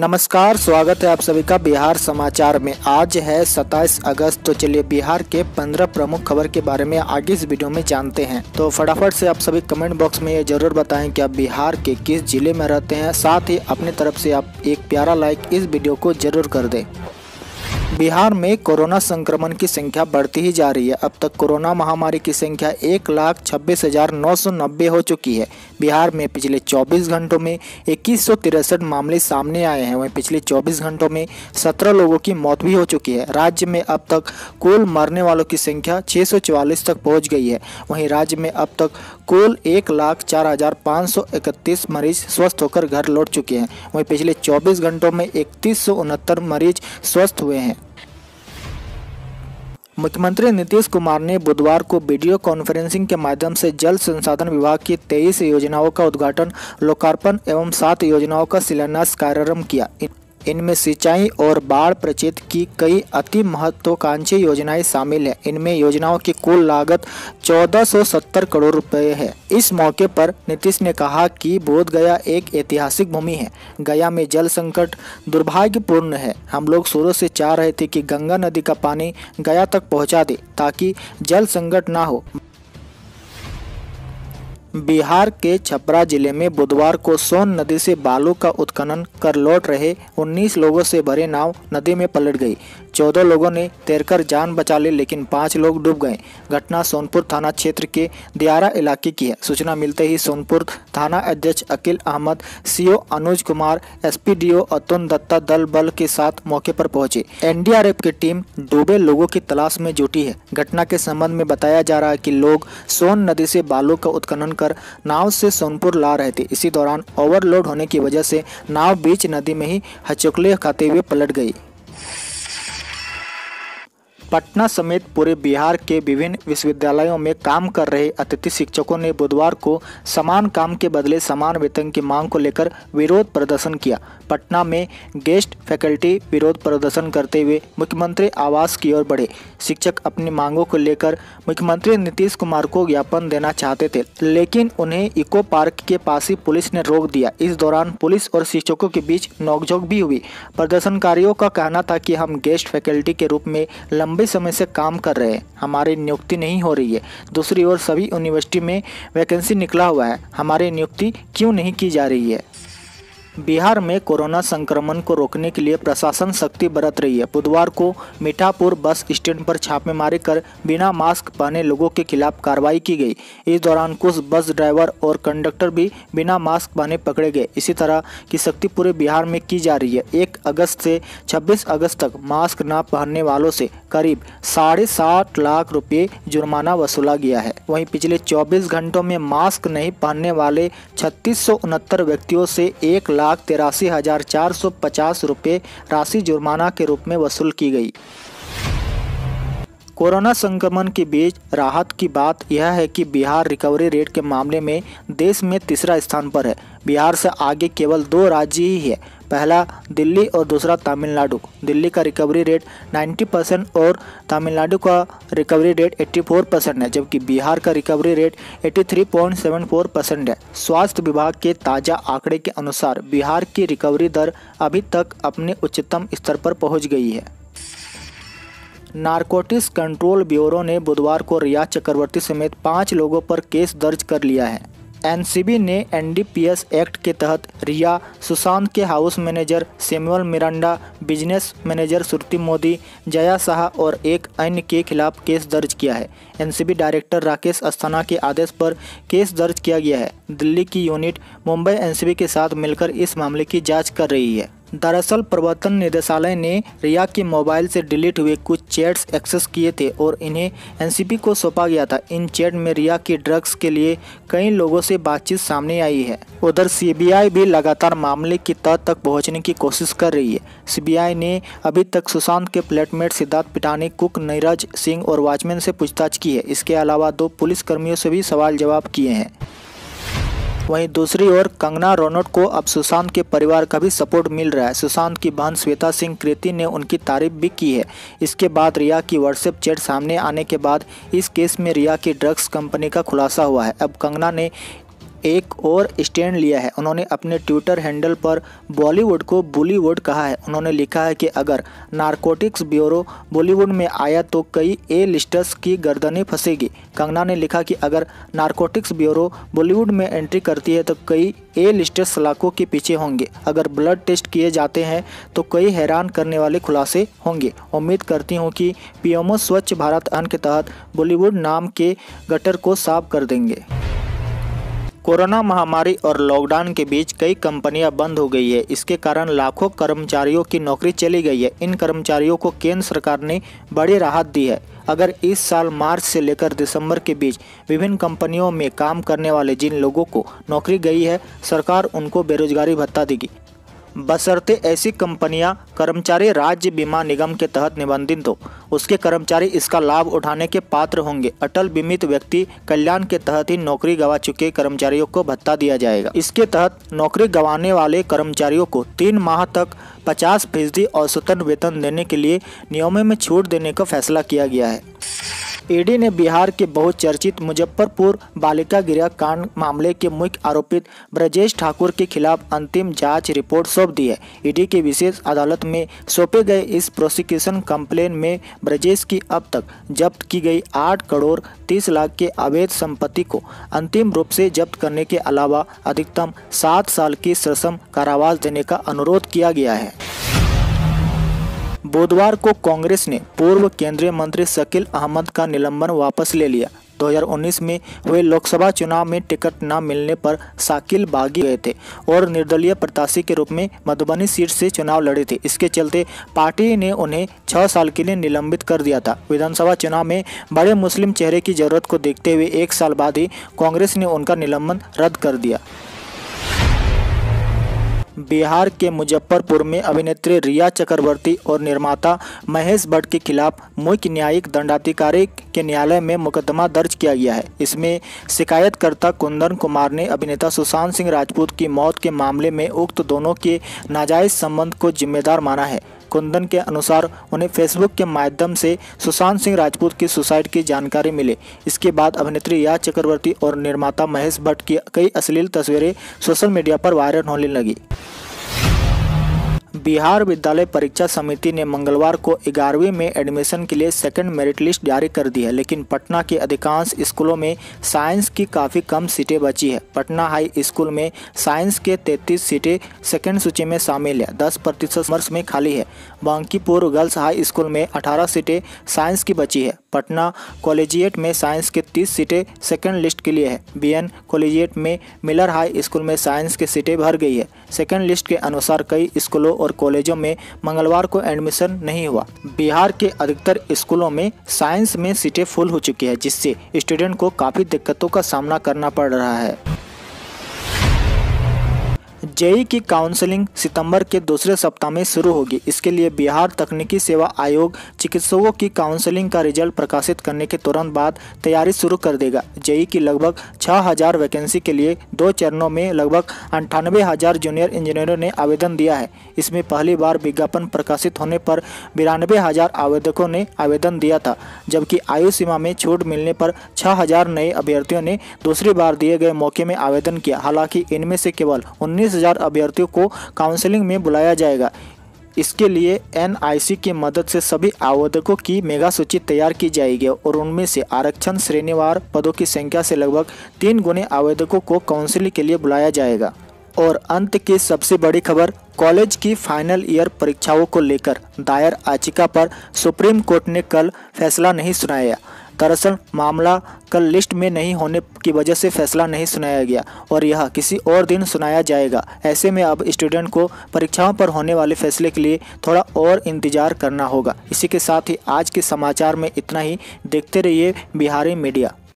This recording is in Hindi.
नमस्कार स्वागत है आप सभी का बिहार समाचार में आज है 27 अगस्त तो चलिए बिहार के 15 प्रमुख खबर के बारे में आगे इस वीडियो में जानते हैं तो फटाफट से आप सभी कमेंट बॉक्स में ये जरूर बताएं कि आप बिहार के किस जिले में रहते हैं साथ ही अपने तरफ से आप एक प्यारा लाइक इस वीडियो को जरूर कर दें बिहार में कोरोना संक्रमण की संख्या बढ़ती ही जा रही है अब तक कोरोना महामारी की संख्या एक लाख छब्बीस हजार नौ सौ नब्बे हो चुकी है बिहार में पिछले 24 घंटों में इक्कीस सौ तिरसठ मामले सामने आए हैं वहीं पिछले 24 घंटों में 17 लोगों की मौत भी हो चुकी है राज्य में अब तक कुल मरने वालों की संख्या छः तक पहुँच गई है वहीं राज्य में अब तक कुल एक लाख चार हजार पाँच सौ इकतीस मरीज स्वस्थ होकर घर लौट चुके हैं वहीं पिछले चौबीस घंटों में इकतीस सौ उनहत्तर मरीज स्वस्थ हुए हैं मुख्यमंत्री नीतीश कुमार ने बुधवार को वीडियो कॉन्फ्रेंसिंग के माध्यम से जल संसाधन विभाग की तेईस योजनाओं का उद्घाटन लोकार्पण एवं सात योजनाओं का शिलान्यास कार्यक्रम किया इनमें सिंचाई और बाढ़ प्रचेत की कई अति महत्वाकांक्षी योजनाएं शामिल हैं इनमें योजनाओं की कुल लागत 1470 करोड़ रुपए है इस मौके पर नीतीश ने कहा कि बोध गया एक ऐतिहासिक भूमि है गया में जल संकट दुर्भाग्यपूर्ण है हम लोग शुरू से चाह रहे थे कि गंगा नदी का पानी गया तक पहुंचा दे ताकि जल संकट ना हो बिहार के छपरा जिले में बुधवार को सोन नदी से बालू का उत्खनन कर लौट रहे 19 लोगों से भरे नाव नदी में पलट गई चौदह लोगों ने तैरकर जान बचा ली ले, लेकिन पांच लोग डूब गए घटना सोनपुर थाना क्षेत्र के दियारा इलाके की है सूचना मिलते ही सोनपुर थाना अध्यक्ष अकील अहमद सीओ अनुज कुमार एसपीडीओ अतुल दत्ता दल बल के साथ मौके पर पहुंचे एनडीआरएफ की टीम डूबे लोगों की तलाश में जुटी है घटना के संबंध में बताया जा रहा है की लोग सोन नदी से बालू का उत्खनन कर नाव से सोनपुर ला रहे थे इसी दौरान ओवरलोड होने की वजह से नाव बीच नदी में ही हचोकले खाते हुए पलट गई पटना समेत पूरे बिहार के विभिन्न विश्वविद्यालयों में काम कर रहे अतिथि शिक्षकों ने बुधवार को समान काम के बदले समान वेतन की मांग को लेकर विरोध प्रदर्शन किया पटना में गेस्ट फैकल्टी विरोध प्रदर्शन करते हुए मुख्यमंत्री आवास की ओर बढ़े शिक्षक अपनी मांगों को लेकर मुख्यमंत्री नीतीश कुमार को ज्ञापन देना चाहते थे लेकिन उन्हें इको पार्क के पास ही पुलिस ने रोक दिया इस दौरान पुलिस और शिक्षकों के बीच नोकझोंक भी हुई प्रदर्शनकारियों का कहना था कि हम गेस्ट फैकल्टी के रूप में लंबे लंबे समय से काम कर रहे हैं हमारी नियुक्ति नहीं हो रही है दूसरी ओर सभी यूनिवर्सिटी में वैकेंसी निकला हुआ है हमारी नियुक्ति क्यों नहीं की जा रही है बिहार में कोरोना संक्रमण को रोकने के लिए प्रशासन सख्ती बरत रही है बुधवार को मीठापुर बस स्टैंड पर छापेमारी कर बिना मास्क पहने लोगों के खिलाफ कार्रवाई की गई इस दौरान कुछ बस ड्राइवर और कंडक्टर भी बिना मास्क पहने पकड़े गए इसी तरह की सख्ती पूरे बिहार में की जा रही है एक अगस्त से छब्बीस अगस्त तक मास्क न पहनने वालों से करीब साढ़े सात लाख रुपये जुर्माना वसूला गया है वहीं पिछले चौबीस घंटों में मास्क नहीं पहनने वाले छत्तीस व्यक्तियों से एक लाख लाख तिरासी हज़ार चार सौ पचास रुपये राशि जुर्माना के रूप में वसूल की गई कोरोना संक्रमण के बीच राहत की बात यह है कि बिहार रिकवरी रेट के मामले में देश में तीसरा स्थान पर है बिहार से आगे केवल दो राज्य ही है पहला दिल्ली और दूसरा तमिलनाडु दिल्ली का रिकवरी रेट 90 परसेंट और तमिलनाडु का रिकवरी रेट 84 परसेंट है जबकि बिहार का रिकवरी रेट 83.74 परसेंट है स्वास्थ्य विभाग के ताज़ा आंकड़े के अनुसार बिहार की रिकवरी दर अभी तक अपने उच्चतम स्तर पर पहुंच गई है नारकोटिक्स कंट्रोल ब्यूरो ने बुधवार को रिया चक्रवर्ती समेत पाँच लोगों पर केस दर्ज कर लिया है एनसीबी ने एनडीपीएस एक्ट के तहत रिया सुशांत के house manager Samuel Miranda business manager Shruti Modi Jaya Shah और एक अन्य के खिलाफ केस दर्ज किया है एनसीबी डायरेक्टर राकेश अस्थाना के आदेश पर केस दर्ज किया गया है दिल्ली की यूनिट मुंबई एनसीबी के साथ मिलकर इस मामले की जांच कर रही है दरअसल प्रवर्तन निदेशालय ने रिया के मोबाइल से डिलीट हुए कुछ चैट्स एक्सेस किए थे और इन्हें एनसीपी को सौंपा गया था इन चैट में रिया की ड्रग्स के लिए कई लोगों से बातचीत सामने आई है उधर सीबीआई भी लगातार मामले की तह तक पहुंचने की कोशिश कर रही है सीबीआई ने अभी तक सुशांत के फ्लैटमेट सिद्धार्थ पिटानी कुक नीरज सिंह और वॉचमैन से पूछताछ की है इसके अलावा दो पुलिसकर्मियों से भी सवाल जवाब किए हैं वहीं दूसरी ओर कंगना रोनोट को अब सुशांत के परिवार का भी सपोर्ट मिल रहा है सुशांत की बहन श्वेता सिंह कृति ने उनकी तारीफ भी की है इसके बाद रिया की व्हाट्सएप चैट सामने आने के बाद इस केस में रिया की ड्रग्स कंपनी का खुलासा हुआ है अब कंगना ने एक और स्टैंड लिया है उन्होंने अपने ट्विटर हैंडल पर बॉलीवुड को बॉलीवुड कहा है उन्होंने लिखा है कि अगर नारकोटिक्स ब्यूरो बॉलीवुड में आया तो कई ए लिस्टर्स की गर्दनें फंसेगी कंगना ने लिखा कि अगर नारकोटिक्स ब्यूरो बॉलीवुड में एंट्री करती है तो कई ए लिस्टर्स सलाखों के पीछे होंगे अगर ब्लड टेस्ट किए जाते हैं तो कई हैरान करने वाले खुलासे होंगे उम्मीद करती हूँ कि पीएमओ स्वच्छ भारत अन्न के तहत बॉलीवुड नाम के गटर को साफ कर देंगे कोरोना महामारी और लॉकडाउन के बीच कई कंपनियां बंद हो गई है इसके कारण लाखों कर्मचारियों की नौकरी चली गई है इन कर्मचारियों को केंद्र सरकार ने बड़ी राहत दी है अगर इस साल मार्च से लेकर दिसंबर के बीच विभिन्न कंपनियों में काम करने वाले जिन लोगों को नौकरी गई है सरकार उनको बेरोजगारी भत्ता देगी बसरते ऐसी कंपनियां कर्मचारी राज्य बीमा निगम के तहत निबंधित हो उसके कर्मचारी इसका लाभ उठाने के पात्र होंगे अटल बीमित व्यक्ति कल्याण के तहत ही नौकरी गंवा चुके कर्मचारियों को भत्ता दिया जाएगा इसके तहत नौकरी गंवाने वाले कर्मचारियों को तीन माह तक पचास फीसदी औसतन वेतन देने के लिए नियमों में छूट देने का फैसला किया गया है ईडी ने बिहार के बहुचर्चित मुजफ्फरपुर बालिका गृह कांड मामले के मुख्य आरोपित ब्रजेश ठाकुर के खिलाफ अंतिम जांच रिपोर्ट सौंप दी है ईडी की विशेष अदालत में सौंपे गए इस प्रोसिक्यूशन कंप्लेन में ब्रजेश की अब तक जब्त की गई आठ करोड़ तीस लाख के अवैध संपत्ति को अंतिम रूप से जब्त करने के अलावा अधिकतम सात साल की सरसम कारावास देने का अनुरोध किया गया है बुधवार को कांग्रेस ने पूर्व केंद्रीय मंत्री शकील अहमद का निलंबन वापस ले लिया 2019 में हुए लोकसभा चुनाव में टिकट न मिलने पर साकिल बागी गए थे और निर्दलीय प्रत्याशी के रूप में मधुबनी सीट से चुनाव लड़े थे इसके चलते पार्टी ने उन्हें छः साल के लिए निलंबित कर दिया था विधानसभा चुनाव में बड़े मुस्लिम चेहरे की जरूरत को देखते हुए एक साल बाद ही कांग्रेस ने उनका निलंबन रद्द कर दिया बिहार के मुजफ्फरपुर में अभिनेत्री रिया चक्रवर्ती और निर्माता महेश भट्ट के खिलाफ मुख्य न्यायिक दंडाधिकारी के न्यायालय में मुकदमा दर्ज किया गया है इसमें शिकायतकर्ता कुंदन कुमार ने अभिनेता सुशांत सिंह राजपूत की मौत के मामले में उक्त दोनों के नाजायज संबंध को जिम्मेदार माना है कुंदन के अनुसार उन्हें फेसबुक के माध्यम से सुशांत सिंह राजपूत की सुसाइड की जानकारी मिली इसके बाद अभिनेत्री या चक्रवर्ती और निर्माता महेश भट्ट की कई अश्लील तस्वीरें सोशल मीडिया पर वायरल होने लगी बिहार विद्यालय परीक्षा समिति ने मंगलवार को ग्यारहवीं में एडमिशन के लिए सेकेंड मेरिट लिस्ट जारी कर दी है लेकिन पटना के अधिकांश स्कूलों में साइंस की काफ़ी कम सीटें बची है पटना हाई स्कूल में साइंस के 33 सीटें सेकेंड सूची में शामिल है 10 प्रतिशत वर्ष में खाली है बांकीपुर गर्ल्स हाई स्कूल में अठारह सीटें साइंस की बची है पटना कॉलेजिएट में साइंस के तीस सीटें सेकेंड लिस्ट के लिए है बी कॉलेजिएट में मिलर हाई स्कूल में साइंस की सीटें भर गई है सेकेंड लिस्ट के अनुसार कई स्कूलों और कॉलेजों में मंगलवार को एडमिशन नहीं हुआ बिहार के अधिकतर स्कूलों में साइंस में सीटें फुल हो चुकी है जिससे स्टूडेंट को काफ़ी दिक्कतों का सामना करना पड़ रहा है जेई की काउंसलिंग सितंबर के दूसरे सप्ताह में शुरू होगी इसके लिए बिहार तकनीकी सेवा आयोग चिकित्सकों की काउंसलिंग का रिजल्ट प्रकाशित करने के तुरंत बाद तैयारी शुरू कर देगा जेई की लगभग 6000 वैकेंसी के लिए दो चरणों में लगभग अंठानवे हजार जूनियर इंजीनियरों ने आवेदन दिया है इसमें पहली बार विज्ञापन प्रकाशित होने पर बिरानवे हजार आवेदकों ने आवेदन दिया था जबकि आयु सीमा में छूट मिलने पर छह नए अभ्यर्थियों ने दूसरी बार दिए गए मौके में आवेदन किया हालांकि इनमें से केवल उन्नीस हजार अभ्यर्थियों को काउंसलिंग में बुलाया जाएगा इसके लिए एनआईसी की मदद से सभी आवेदकों की मेगा सूची तैयार की जाएगी और उनमें से आरक्षण श्रेणीवार पदों की संख्या से लगभग तीन गुने आवेदकों को काउंसिलिंग के लिए बुलाया जाएगा और अंत की सबसे बड़ी खबर कॉलेज की फाइनल ईयर परीक्षाओं को लेकर दायर याचिका पर सुप्रीम कोर्ट ने कल फैसला नहीं सुनाया दरअसल मामला कल लिस्ट में नहीं होने की वजह से फैसला नहीं सुनाया गया और यह किसी और दिन सुनाया जाएगा ऐसे में अब स्टूडेंट को परीक्षाओं पर होने वाले फैसले के लिए थोड़ा और इंतजार करना होगा इसी के साथ ही आज के समाचार में इतना ही देखते रहिए बिहारी मीडिया